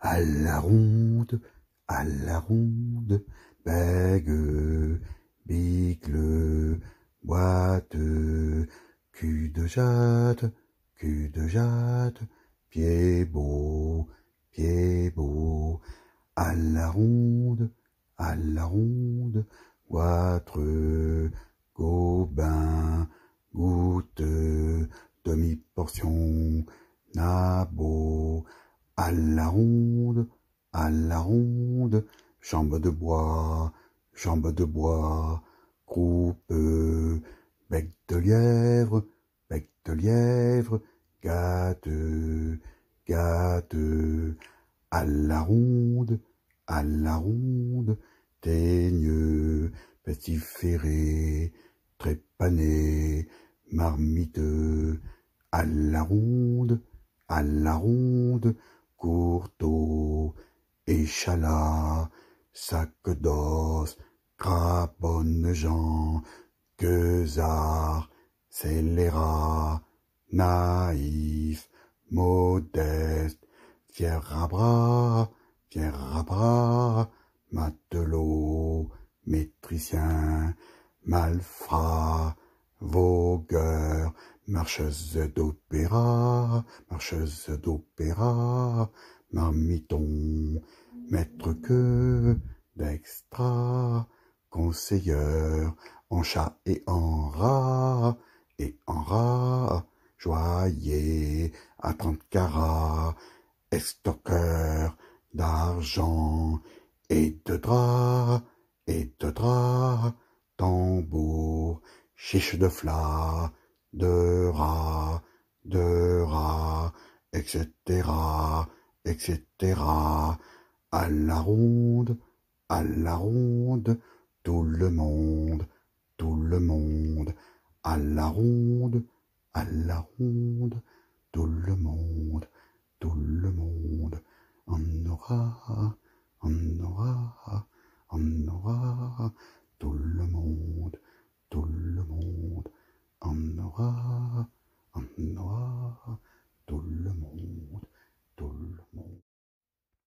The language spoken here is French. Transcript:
à la ronde, à la ronde, bague, bicle, boîte, cul de jatte, cul de jatte, pied beau, pied beau, à la ronde, à la ronde, boitre, gobin, goutte, demi-portion, nabo à la ronde, à la ronde, chambre de bois, chambre de bois, coupe, bec de lièvre, bec de lièvre, gâteux, gâteux, à la ronde, à la ronde, teigneux, petit trépané, marmiteux, à la ronde, à la ronde, courteau, échalas, sac d'os, crabonne gens, quezard, scélérat, naïf, modeste, fier à bras, fier à bras, matelot, Marcheuse d'opéra, marcheuse d'opéra, marmiton, maître queue d'extra, conseilleur, en chat et en rat, et en rat, joaillier, à trente carats, estoqueur, d'argent, et de drap, et de drap, tambour, chiche de flas, de rats, de rats, etc., etc. À la ronde, à la ronde, tout le monde, tout le monde, à la ronde, à la ronde.